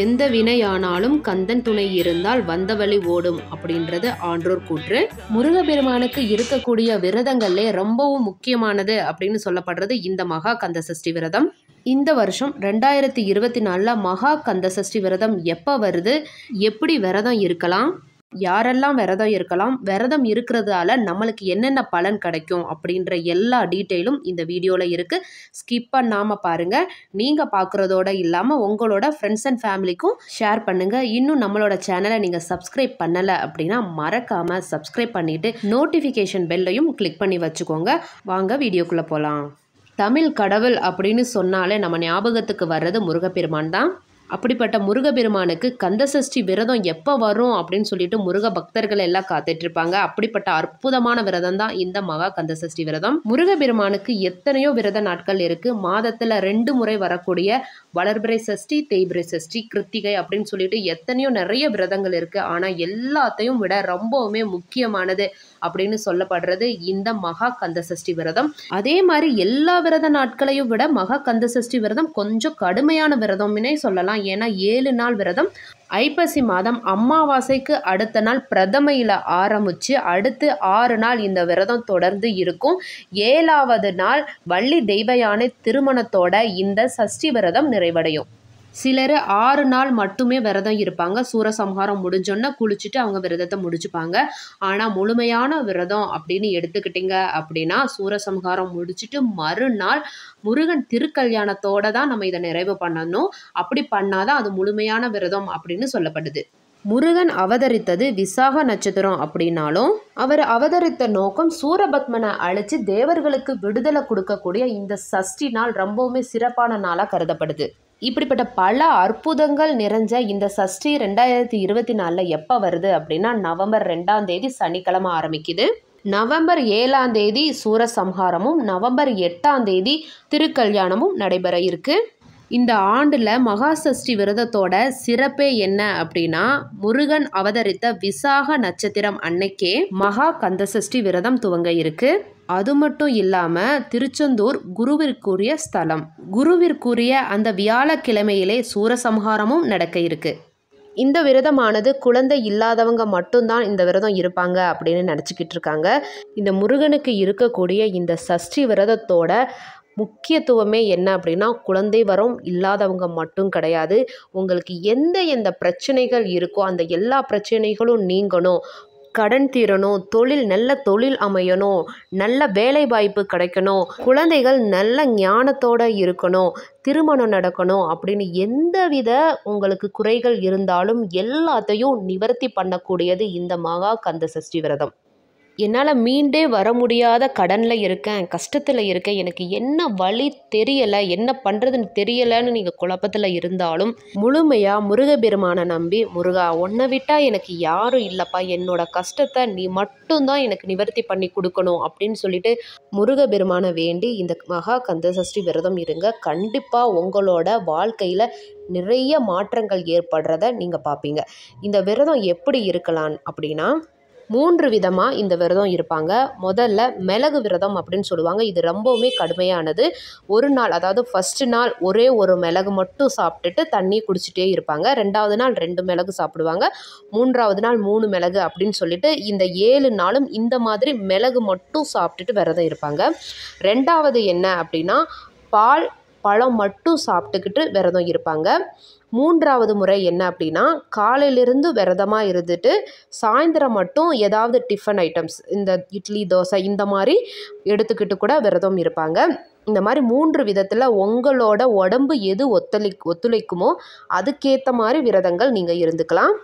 எந்த வினையானாலும் கந்தன் துணை இருந்தால் வந்த வழி ஓடும் அப்படின்றது ஆன்றோர் கூற்று முருகப்பெருமானுக்கு இருக்கக்கூடிய விரதங்கள்லே ரொம்பவும் முக்கியமானது அப்படின்னு சொல்லப்படுறது இந்த மகா கந்த சஷ்டி விரதம் இந்த வருஷம் ரெண்டாயிரத்தி இருபத்தி நாலில் மகா கந்த சஷ்டி விரதம் எப்போ வருது எப்படி விரதம் இருக்கலாம் யாரெல்லாம் விரதம் இருக்கலாம் விரதம் இருக்கிறதால நம்மளுக்கு என்னென்ன பலன் கிடைக்கும் அப்படின்ற எல்லா டீட்டெயிலும் இந்த வீடியோவில் இருக்குது ஸ்கிப் பண்ணாமல் பாருங்கள் நீங்கள் பார்க்குறதோட இல்லாமல் உங்களோட ஃப்ரெண்ட்ஸ் அண்ட் ஃபேமிலிக்கும் ஷேர் பண்ணுங்கள் இன்னும் நம்மளோட சேனலை நீங்கள் சப்ஸ்கிரைப் பண்ணலை அப்படின்னா மறக்காமல் சப்ஸ்கிரைப் பண்ணிவிட்டு நோட்டிஃபிகேஷன் பெல்லையும் கிளிக் பண்ணி வச்சுக்கோங்க வாங்க வீடியோக்குள்ளே போகலாம் தமிழ் கடவுள் அப்படின்னு சொன்னாலே நம்ம ஞாபகத்துக்கு வர்றது முருகப்பெருமான் தான் அப்படிப்பட்ட முருகபெருமானுக்கு கந்தசஷ்டி விரதம் எப்போ வரும் அப்படின்னு சொல்லிட்டு முருக பக்தர்கள் எல்லாம் இருப்பாங்க அப்படிப்பட்ட அற்புதமான விரதம் தான் இந்த மகா கந்தசஷ்டி விரதம் முருகபெருமானுக்கு எத்தனையோ விரத நாட்கள் இருக்குது மாதத்தில் ரெண்டு முறை வரக்கூடிய வளர்பிரை சஷ்டி தேய்பிரை சஷ்டி கிருத்திகை அப்படின்னு சொல்லிட்டு எத்தனையோ நிறைய விரதங்கள் இருக்குது ஆனால் எல்லாத்தையும் விட ரொம்பவுமே முக்கியமானது அப்படின்னு சொல்லப்படுறது இந்த மகா கந்த சஷ்டி விரதம் அதே மாதிரி எல்லா விரத நாட்களையும் விட மகா கந்த சஷ்டி விரதம் கொஞ்சம் கடுமையான விரதம்னே சொல்லலாம் ஏன்னா ஏழு நாள் விரதம் ஐப்பசி மாதம் அமாவாசைக்கு அடுத்த நாள் பிரதமையில் ஆரம்பித்து அடுத்து ஆறு நாள் இந்த விரதம் தொடர்ந்து இருக்கும் ஏழாவது நாள் வள்ளி தெய்வயானை திருமணத்தோட இந்த சஷ்டி விரதம் நிறைவடையும் சிலர் ஆறு நாள் மட்டுமே விரதம் இருப்பாங்க சூரசம்ஹாரம் முடிஞ்சோன்னா குளிச்சுட்டு அவங்க விரதத்தை முடிச்சுப்பாங்க ஆனால் முழுமையான விரதம் அப்படின்னு எடுத்துக்கிட்டிங்க அப்படின்னா சூரசம்ஹாரம் முடிச்சுட்டு மறுநாள் முருகன் திருக்கல்யாணத்தோடு தான் நம்ம இதை நிறைவு பண்ணணும் அப்படி பண்ணாதான் அது முழுமையான விரதம் அப்படின்னு சொல்லப்படுது முருகன் அவதரித்தது விசாக நட்சத்திரம் அப்படின்னாலும் அவர் அவதரித்த நோக்கம் சூரபத்மனை அழைச்சி தேவர்களுக்கு விடுதலை கொடுக்கக்கூடிய இந்த சஷ்டி நாள் ரொம்பவுமே சிறப்பான நாளாக கருதப்படுது இப்படிப்பட்ட பல அற்புதங்கள் நிறைஞ்ச இந்த சஷ்டி ரெண்டாயிரத்தி இருபத்தி நாலில் எப்போ வருது அப்படின்னா நவம்பர் ரெண்டாம் தேதி சனிக்கிழமை ஆரம்பிக்குது நவம்பர் ஏழாம் தேதி சூரசம்ஹாரமும் நவம்பர் எட்டாம் தேதி திருக்கல்யாணமும் நடைபெற இருக்கு இந்த ஆண்டில் மகா சஷ்டி விரதத்தோட சிறப்பே என்ன அப்படின்னா முருகன் அவதரித்த விசாக நட்சத்திரம் அன்னைக்கே மகா கந்த சஷ்டி விரதம் துவங்க இருக்குது அது மட்டும் இல்லாமல் திருச்செந்தூர் குருவிற்குரிய ஸ்தலம் குருவிற்குரிய அந்த வியாழக்கிழமையிலே சூரசம்ஹாரமும் நடக்க இருக்குது இந்த விரதமானது குழந்தை இல்லாதவங்க மட்டும்தான் இந்த விரதம் இருப்பாங்க அப்படின்னு நினச்சிக்கிட்டு இருக்காங்க இந்த முருகனுக்கு இருக்கக்கூடிய இந்த சஷ்டி விரதத்தோட முக்கியத்துவமே என்ன அப்படின்னா குழந்தை வரம் இல்லாதவங்க மட்டும் கிடையாது உங்களுக்கு எந்த எந்த பிரச்சனைகள் இருக்கோ அந்த எல்லா பிரச்சனைகளும் நீங்கணும் கடன் தீரணும் தொழில் நல்ல தொழில் அமையணும் நல்ல வேலை வாய்ப்பு கிடைக்கணும் குழந்தைகள் நல்ல ஞானத்தோடு இருக்கணும் திருமணம் நடக்கணும் அப்படின்னு எந்தவித உங்களுக்கு குறைகள் இருந்தாலும் எல்லாத்தையும் நிவர்த்தி பண்ணக்கூடியது இந்த மகா கந்த சஷ்டி விரதம் என்னால் மீண்டே வர முடியாத கடனில் இருக்கேன் கஷ்டத்தில் இருக்கேன் எனக்கு என்ன வழி தெரியலை என்ன பண்ணுறதுன்னு தெரியலைன்னு நீங்கள் குழப்பத்தில் இருந்தாலும் முழுமையாக முருகபெருமானை நம்பி முருகா உன்னை விட்டால் எனக்கு யாரும் இல்லைப்பா என்னோட கஷ்டத்தை நீ மட்டும்தான் எனக்கு நிவர்த்தி பண்ணி கொடுக்கணும் அப்படின்னு சொல்லிட்டு முருகபெருமானை வேண்டி இந்த மகா கந்த சஷ்டி விரதம் இருங்க கண்டிப்பாக உங்களோட வாழ்க்கையில் நிறைய மாற்றங்கள் ஏற்படுறத நீங்கள் பார்ப்பீங்க இந்த விரதம் எப்படி இருக்கலாம் அப்படின்னா மூன்று விதமாக இந்த விரதம் இருப்பாங்க முதல்ல மிளகு விரதம் அப்படின்னு சொல்லுவாங்க இது ரொம்பவுமே கடுமையானது ஒரு நாள் அதாவது ஃபஸ்ட்டு நாள் ஒரே ஒரு மிளகு மட்டும் சாப்பிட்டுட்டு தண்ணி குடிச்சிட்டே இருப்பாங்க ரெண்டாவது நாள் ரெண்டு மிளகு சாப்பிடுவாங்க மூன்றாவது நாள் மூணு மிளகு அப்படின்னு சொல்லிட்டு இந்த ஏழு நாளும் இந்த மாதிரி மிளகு மட்டும் சாப்பிட்டுட்டு விரதம் இருப்பாங்க ரெண்டாவது என்ன அப்படின்னா பால் பழம் மட்டும் சாப்பிட்டுக்கிட்டு விரதம் இருப்பாங்க மூன்றாவது முறை என்ன அப்படின்னா காலையிலிருந்து விரதமாக இருந்துட்டு சாயந்தரம் மட்டும் ஏதாவது டிஃபன் ஐட்டம்ஸ் இந்த இட்லி தோசை இந்த மாதிரி எடுத்துக்கிட்டு கூட விரதம் இருப்பாங்க இந்த மாதிரி மூன்று விதத்தில் உங்களோட உடம்பு எது ஒத்துழை ஒத்துழைக்குமோ அதுக்கேற்ற மாதிரி விரதங்கள் நீங்கள் இருந்துக்கலாம்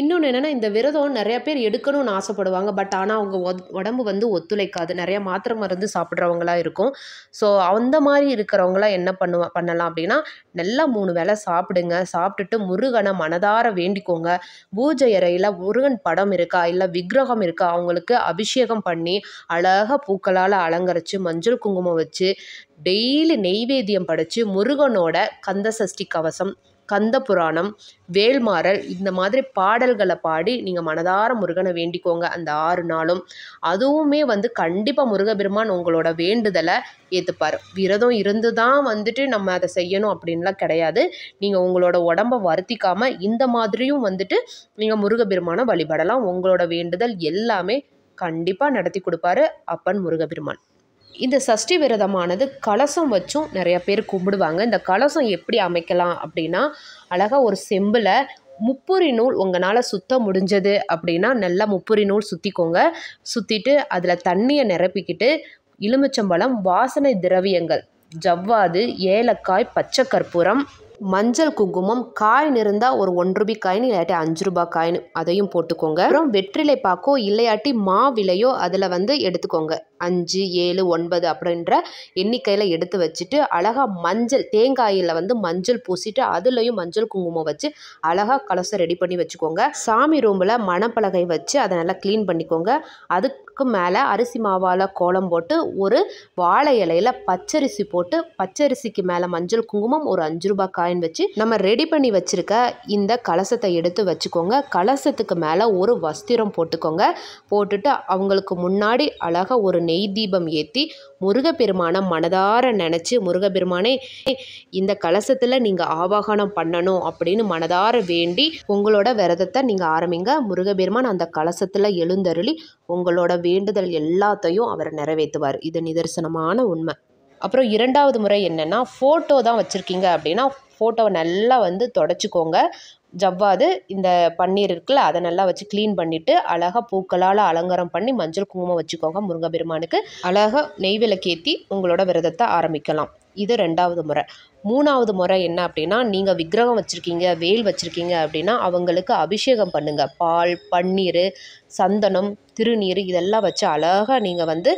இன்னொன்று என்னென்னா இந்த விரதம் நிறையா பேர் எடுக்கணும்னு ஆசைப்படுவாங்க பட் ஆனால் அவங்க உடம்பு வந்து ஒத்துழைக்காது நிறையா மாத்திரை மருந்து சாப்பிட்றவங்களா இருக்கும் ஸோ அந்த மாதிரி இருக்கிறவங்களாம் என்ன பண்ணுவா பண்ணலாம் அப்படின்னா நல்லா மூணு வேளை சாப்பிடுங்க சாப்பிட்டுட்டு முருகனை மனதார வேண்டிக்கோங்க பூஜை அறையில் முருகன் படம் இருக்கா இல்லை விக்கிரகம் இருக்கா அவங்களுக்கு அபிஷேகம் பண்ணி அழகாக பூக்களால் அலங்கரித்து மஞ்சள் குங்குமம் வச்சு டெய்லி நெய்வேத்தியம் படைத்து முருகனோட கந்த சஷ்டி கவசம் கந்த புராணம் வேல்மாறல் இந்த மாதிரி பாடல்களை பாடி நீங்கள் மனதார முருகனை வேண்டிக்கோங்க அந்த ஆறு நாளும் அதுவுமே வந்து கண்டிப்பாக முருகபெருமான் உங்களோட வேண்டுதலை ஏற்றுப்பார் விரதம் இருந்து தான் வந்துட்டு நம்ம அதை செய்யணும் அப்படின்லாம் கிடையாது நீங்கள் உங்களோட உடம்பை வருத்திக்காமல் இந்த மாதிரியும் வந்துட்டு நீங்கள் முருகபெருமானை வழிபடலாம் உங்களோட வேண்டுதல் எல்லாமே கண்டிப்பாக நடத்தி கொடுப்பாரு அப்பன் முருகபெருமான் இந்த சஷ்டி விரதமானது கலசம் வச்சும் நிறைய பேர் கும்பிடுவாங்க இந்த கலசம் எப்படி அமைக்கலாம் அப்படின்னா அழகாக ஒரு செம்பில் முப்புரி நூல் உங்களால் சுத்த முடிஞ்சது அப்படின்னா நல்லா முப்புரி நூல் சுற்றிக்கோங்க சுற்றிட்டு அதில் தண்ணியை நிரப்பிக்கிட்டு எலுமிச்சம்பழம் வாசனை திரவியங்கள் ஜவ்வாது ஏலக்காய் பச்சை கற்பூரம் மஞ்சள் குங்குமம் காயின் இருந்தால் ஒரு ஒன்று ரூபாய் காயின் இல்லாட்டி அஞ்சு ரூபாய் காயின் அதையும் போட்டுக்கோங்க அப்புறம் வெற்றிலை பாக்கோ இல்லையாட்டி மா விலையோ அதில் வந்து எடுத்துக்கோங்க அஞ்சு ஏழு ஒன்பது அப்படின்ற எண்ணிக்கையில் எடுத்து வச்சுட்டு அழகாக மஞ்சள் தேங்காயில் வந்து மஞ்சள் பூசிட்டு அதுலேயும் மஞ்சள் குங்குமம் வச்சு அழகாக கலசம் ரெடி பண்ணி வச்சுக்கோங்க சாமி ரூமில் மணப்பலகை வச்சு அதை நல்லா க்ளீன் பண்ணிக்கோங்க அதுக்கு அதுக்கு மேலே அரிசி மாவால் கோலம் போட்டு ஒரு வாழை இலையில் பச்சரிசி போட்டு பச்சரிசிக்கு மேலே மஞ்சள் குங்குமம் ஒரு அஞ்சு ரூபாய் காயின் வச்சு நம்ம ரெடி பண்ணி வச்சுருக்க இந்த கலசத்தை எடுத்து வச்சுக்கோங்க கலசத்துக்கு மேலே ஒரு வஸ்திரம் போட்டுக்கோங்க போட்டுட்டு அவங்களுக்கு முன்னாடி அழகாக ஒரு நெய் தீபம் ஏற்றி முருகப்பெருமானை மனதார நினச்சி முருகப்பெருமானே இந்த கலசத்தில் நீங்கள் ஆவாகனம் பண்ணணும் அப்படின்னு மனதார வேண்டி உங்களோட விரதத்தை நீங்கள் ஆரம்பிங்க முருகப்பெருமான் அந்த கலசத்தில் எழுந்தருளி உங்களோட வேண்டுதல் எல்லாத்தையும் அவர் நிறைவேற்றுவார் இது நிதர்சனமான உண்மை அப்புறம் இரண்டாவது முறை என்னென்னா ஃபோட்டோ தான் வச்சுருக்கீங்க அப்படின்னா ஃபோட்டோவை நல்லா வந்து தொடச்சிக்கோங்க ஜவ்வாது இந்த பன்னீர் இருக்குல்ல அதை நல்லா வச்சு க்ளீன் பண்ணிவிட்டு அழகாக பூக்களால் அலங்காரம் பண்ணி மஞ்சள் குங்குமம் வச்சுக்கோங்க பெருமானுக்கு அழகாக நெய்விளக்கேற்றி உங்களோட விரதத்தை ஆரம்பிக்கலாம் இது ரெண்டாவது முறை மூணாவது முறை என்ன அப்படின்னா நீங்கள் விக்கிரகம் வச்சுருக்கீங்க வேல் வச்சுருக்கீங்க அப்படின்னா அவங்களுக்கு அபிஷேகம் பண்ணுங்கள் பால் பன்னீர் சந்தனம் திருநீர் இதெல்லாம் வச்சு அழகாக நீங்கள் வந்து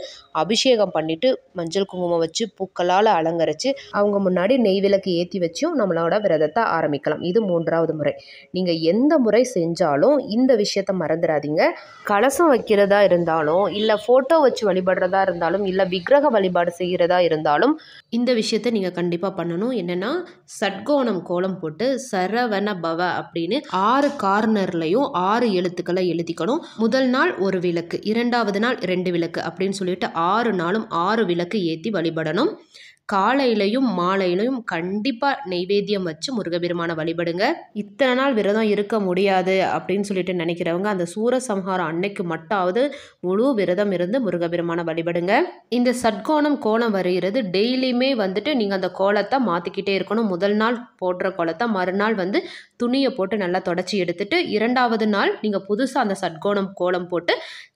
அபிஷேகம் பண்ணிவிட்டு மஞ்சள் குங்குமம் வச்சு பூக்களால் அலங்கரித்து அவங்க முன்னாடி நெய் விளக்கு ஏற்றி வச்சும் நம்மளோட விரதத்தை ஆரம்பிக்கலாம் இது மூன்றாவது முறை நீங்கள் எந்த முறை செஞ்சாலும் இந்த விஷயத்த மறந்துடாதீங்க கலசம் வைக்கிறதா இருந்தாலும் இல்லை ஃபோட்டோ வச்சு வழிபடுறதா இருந்தாலும் இல்லை விக்கிரக வழிபாடு செய்கிறதா இருந்தாலும் இந்த விஷயத்தை நீங்கள் கண்டிப்பாக பண்ணணும் என்னென்னா சட்கோணம் கோலம் போட்டு சரவண பவ அப்படின்னு ஆறு கார்னர்லையும் ஆறு எழுத்துக்களை எழுதிக்கணும் முதல் நாள் ஒரு விளக்கு இரண்டாவது நாள் ரெண்டு விளக்கு அப்படின்னு சொல்லிட்டு ஆறு நாளும் ஆறு விளக்கு ஏற்றி வழிபடணும் காலையிலையும் மாலையிலையும் கண்டிப்பாக நெய்வேத்தியம் வச்சு முருகபெருமானை வழிபடுங்க இத்தனை நாள் விரதம் இருக்க முடியாது அப்படின்னு சொல்லிட்டு நினைக்கிறவங்க அந்த சூரசம்ஹாரம் அன்னைக்கு மட்டாவது முழு விரதம் இருந்து முருகபெருமானை வழிபடுங்க இந்த சட்கோணம் கோணம் வருகிறது டெய்லியுமே வந்துட்டு நீங்கள் அந்த கோலத்தை மாற்றிக்கிட்டே இருக்கணும் முதல் நாள் போடுற கோலத்தை மறுநாள் வந்து துணியை போட்டு நல்லா தொடச்சி எடுத்துட்டு இரண்டாவது நாள் நீங்கள் புதுசாக அந்த சட்கோணம் கோலம் போட்டு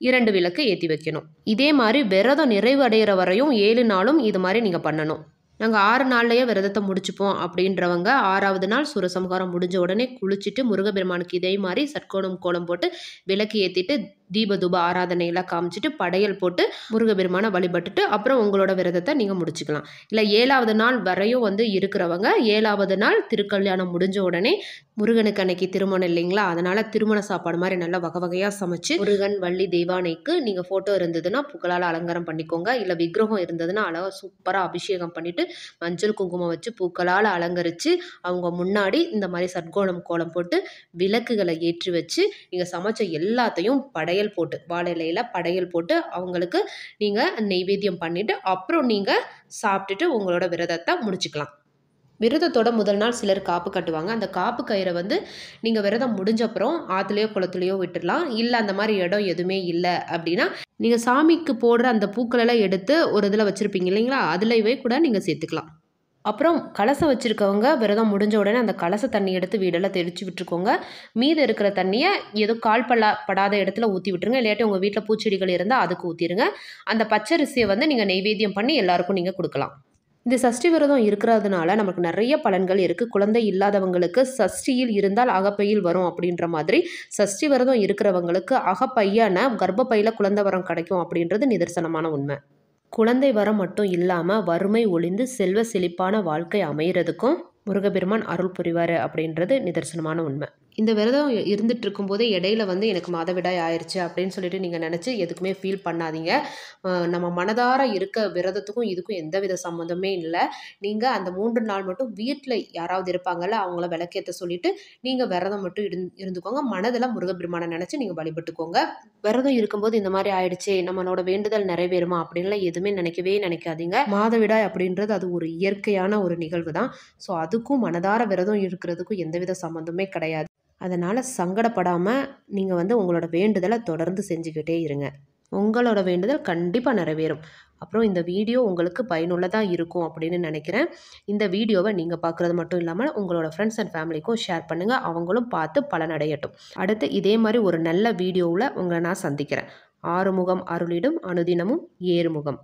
இரண்டு விளக்கு ஏற்றி வைக்கணும் இதே மாதிரி விரதம் நிறைவு அடைகிற வரையும் ஏழு நாளும் இது மாதிரி நீங்கள் பண்ணணும் நாங்கள் ஆறு நாள்லையே விரதத்தை முடிச்சுப்போம் அப்படின்றவங்க ஆறாவது நாள் சூரசம்ஹாரம் முடிஞ்ச உடனே குளிச்சுட்டு முருகபெருமானுக்கு இதே மாதிரி சட்கோணம் கோலம் போட்டு விளக்கு ஏற்றிட்டு தீபதூப ஆராதனையெல்லாம் காமிச்சிட்டு படையல் போட்டு முருகபெருமானை வழிபட்டுட்டு அப்புறம் உங்களோட விரதத்தை நீங்கள் முடிச்சுக்கலாம் இல்லை ஏழாவது நாள் வரையும் வந்து இருக்கிறவங்க ஏழாவது நாள் திருக்கல்யாணம் முடிஞ்ச உடனே முருகனுக்கு அன்னைக்கு திருமணம் இல்லைங்களா அதனால் திருமண சாப்பாடு மாதிரி நல்லா வகை வகையாக சமைச்சு முருகன் வள்ளி தெய்வானைக்கு நீங்கள் ஃபோட்டோ இருந்ததுன்னா புகழால் அலங்காரம் பண்ணிக்கோங்க இல்லை விக்கிரகம் இருந்ததுன்னா அழகாக சூப்பராக அபிஷேகம் பண்ணிவிட்டு மஞ்சள் குங்குமம் வச்சு பூக்களால் அலங்கரித்து அவங்க முன்னாடி இந்த மாதிரி சட்கோணம் கோலம் போட்டு விளக்குகளை ஏற்றி வச்சு நீங்கள் சமைச்ச எல்லாத்தையும் படைய படையல் போட்டு வாழை இலையில் படையல் போட்டு அவங்களுக்கு நீங்கள் நெய்வேத்தியம் பண்ணிவிட்டு அப்புறம் நீங்கள் சாப்பிட்டுட்டு உங்களோட விரதத்தை முடிச்சுக்கலாம் விரதத்தோட முதல் நாள் சிலர் காப்பு கட்டுவாங்க அந்த காப்பு கயிறை வந்து நீங்கள் விரதம் முடிஞ்சப்பறம் ஆற்றுலையோ குளத்துலையோ விட்டுடலாம் இல்லை அந்த மாதிரி இடம் எதுவுமே இல்லை அப்படின்னா நீங்கள் சாமிக்கு போடுற அந்த பூக்களெல்லாம் எடுத்து ஒரு இதில் வச்சுருப்பீங்க இல்லைங்களா அதுலவே கூட நீங்கள் சேர்த்துக்கலாம் அப்புறம் கலசம் வச்சுருக்கவங்க விரதம் முடிஞ்ச உடனே அந்த கலச தண்ணி எடுத்து வீடெல்லாம் தெளித்து விட்டுருக்கோங்க மீது இருக்கிற தண்ணியை ஏதோ கால் பல்லா படாத இடத்துல ஊற்றி விட்டுருங்க இல்லாட்டி உங்கள் வீட்டில் பூச்செடிகள் இருந்தால் அதுக்கு ஊற்றிடுங்க அந்த பச்சரிசியை வந்து நீங்கள் நெய்வேத்தியம் பண்ணி எல்லாருக்கும் நீங்கள் கொடுக்கலாம் இந்த சஷ்டி விரதம் இருக்கிறதுனால நமக்கு நிறைய பலன்கள் இருக்குது குழந்தை இல்லாதவங்களுக்கு சஷ்டியில் இருந்தால் அகப்பையில் வரும் அப்படின்ற மாதிரி சஷ்டி விரதம் இருக்கிறவங்களுக்கு அகப்பையான கர்ப்பப்பையில் குழந்தை வரம் கிடைக்கும் அப்படின்றது நிதர்சனமான உண்மை குழந்தை வரம் மட்டும் இல்லாமல் வறுமை ஒளிந்து செல்வ செழிப்பான வாழ்க்கை அமைகிறதுக்கும் முருகபெருமான் அருள் புரிவார் அப்படின்றது நிதர்சனமான உண்மை இந்த விரதம் இருந்துட்டு இருக்கும்போதே இடையில வந்து எனக்கு மாதவிடாய் ஆயிடுச்சு அப்படின்னு சொல்லிட்டு நீங்கள் நினச்சி எதுக்குமே ஃபீல் பண்ணாதீங்க நம்ம மனதார இருக்க விரதத்துக்கும் இதுக்கும் எந்தவித சம்மந்தமே இல்லை நீங்கள் அந்த மூன்று நாள் மட்டும் வீட்டில் யாராவது இருப்பாங்கல்ல அவங்கள விளக்கேற்ற சொல்லிட்டு நீங்கள் விரதம் மட்டும் இருந் இருந்துக்கோங்க மனதில் முருகபெருமானை நினச்சி நீங்கள் வழிபட்டுக்கோங்க விரதம் இருக்கும்போது இந்த மாதிரி ஆயிடுச்சு நம்மளோட வேண்டுதல் நிறைவேறுமா அப்படின்லாம் எதுவுமே நினைக்கவே நினைக்காதீங்க மாதவிடாய் அப்படின்றது அது ஒரு இயற்கையான ஒரு நிகழ்வு தான் ஸோ அதுக்கும் மனதார விரதம் இருக்கிறதுக்கும் எந்தவித சம்மந்தமே கிடையாது அதனால் சங்கடப்படாமல் நீங்கள் வந்து உங்களோட வேண்டுதலை தொடர்ந்து செஞ்சுக்கிட்டே இருங்க உங்களோட வேண்டுதல் கண்டிப்பாக நிறைவேறும் அப்புறம் இந்த வீடியோ உங்களுக்கு பயனுள்ளதாக இருக்கும் அப்படின்னு நினைக்கிறேன் இந்த வீடியோவை நீங்கள் பார்க்குறது மட்டும் இல்லாமல் உங்களோட ஃப்ரெண்ட்ஸ் அண்ட் ஃபேமிலிக்கும் ஷேர் பண்ணுங்கள் அவங்களும் பார்த்து பலனடையட்டும் அடுத்து இதே மாதிரி ஒரு நல்ல வீடியோவில் உங்களை நான் சந்திக்கிறேன் ஆறுமுகம் அருளிடும் அனுதினமும் ஏறுமுகம்